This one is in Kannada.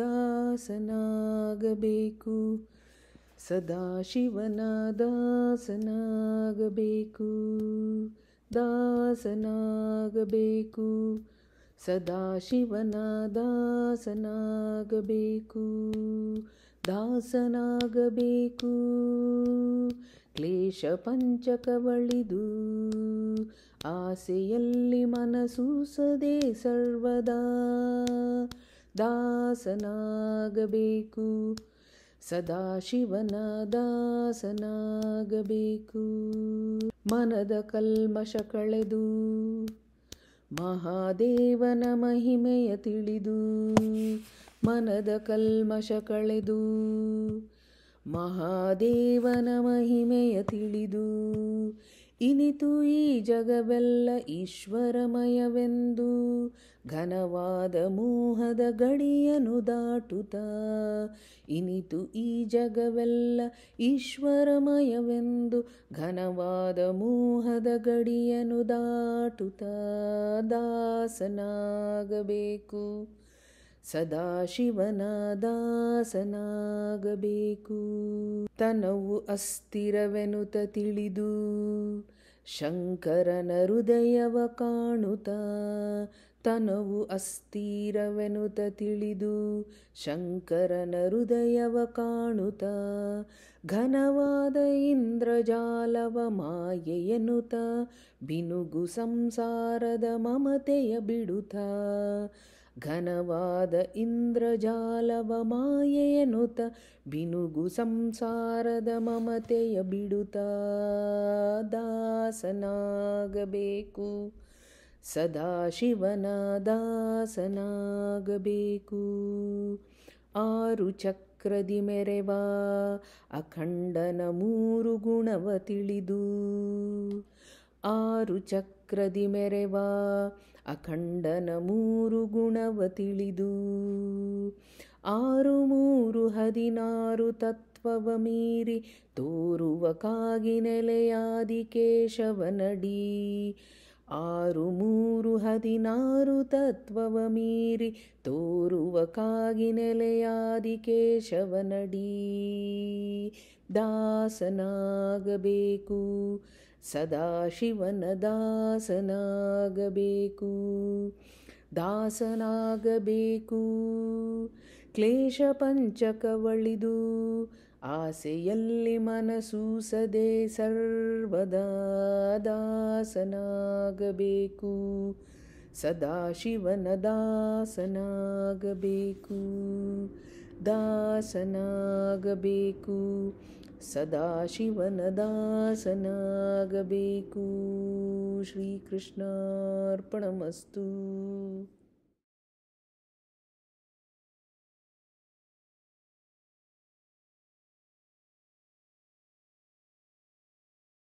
ದಾಸನಾಗಬೇಕು ಸದಾಶಿವನ ದಾಸನಾಗಬೇಕು ದಾಸನಾಗಬೇಕು ಸದಾಶಿವನ ದಾಸನಾಗಬೇಕು ದಾಸನಾಗಬೇಕು ಕ್ಲೇಶ ಪಂಚಕವಳಿದು ಆಸೆಯಲ್ಲಿ ಮನಸೂಸದೆ ಸರ್ವದಾ ದಾಸನಾಗಬೇಕು ಸದಾಶಿವನ ದಾಸನಾಗಬೇಕು ಮನದ ಕಲ್ಮಶ ಕಳೆದು ಮಹಾದೇವನ ಮಹಿಮೆಯ ತಿಳಿದು ಮನದ ಕಲ್ಮಶ ಕಳೆದು ಮಹಾದೇವನ ಮಹಿಮೆಯ ತಿಳಿದು ಇನಿತು ಈ ಜಗವೆಲ್ಲ ಈಶ್ವರಮಯವೆಂದು ಘನವಾದ ಮೋಹದ ಗಡಿಯನು ದಾಟುತ್ತ ಇನಿತು ಈ ಜಗವೆಲ್ಲ ಈಶ್ವರಮಯವೆಂದು ಘನವಾದ ಮೋಹದ ಗಡಿಯನು ದಾಟುತ್ತ ದಾಸನಾಗಬೇಕು ಸದಾಶಿವನ ದಾಸನಾಗಬೇಕು ತನವು ಅಸ್ಥಿರವೆನುತ ತಿಳಿದು ಶಂಕರನ ಹೃದಯವ ಕಾಣುತ ತನವು ಅಸ್ಥಿರವೆನುತ ತಿಳಿದು ಶಂಕರನ ಹೃದಯವ ಕಾಣುತ ಘನವಾದ ಇಂದ್ರಜಾಲವ ಮಾಯೆಯನುತ ಬಿನುಗು ಸಂಸಾರದ ಮಮತೆಯ ಬಿಡುತ ಘನವಾದ ಇಂದ್ರಜಾಲವ ಮಾಯೆಯನುತ ಬಿನುಗು ಸಂಸಾರದ ಮಮತೆಯ ಬಿಡುತ ದಾಸನಾಗಬೇಕು ಸದಾಶಿವನ ದಾಸನಾಗಬೇಕು ಆರು ಚಕ್ರದಿ ಮೆರೆವ ಅಖಂಡನ ಮೂರು ಗುಣವ ತಿಳಿದು ಆರು ಚಕ್ರದಿ ಮೆರೆವ ಅಖಂಡನ ಮೂರು ಗುಣವ ತಿಳಿದು ಆರು ಮೂರು ಹದಿನಾರು ತತ್ವವ ಮೀರಿ ತೋರುವ ಕಾಗಿ ನೆಲೆಯಾದಿ ಕೇಶವನಡಿ ಆರು ಮೂರು ಹದಿನಾರು ತತ್ವವ ಮೀರಿ ತೋರುವ ನೆಲೆಯಾದಿ ಕೇಶವನಡಿ ದಾಸನಾಗಬೇಕು ಸದಾಶಿವನ ದಾಸನಾಗಬೇಕು ದಾಸನಾಗಬೇಕು ಕ್ಲೇಶ ಪಂಚಕವಳಿದು ಆಸೆಯಲ್ಲಿ ಮನಸೂಸದೆ ಸರ್ವದಾ ದಾಸನಾಗಬೇಕು ಸದಾಶಿವನ ದಾಸನಾಗಬೇಕು ದಾಸನಾಗಬೇಕು ಸದಾಶಿವನ ದಾಸನಾಗಬೇಕು ಶ್ರೀಕೃಷ್ಣಾರ್ಪಣಮಸ್ತು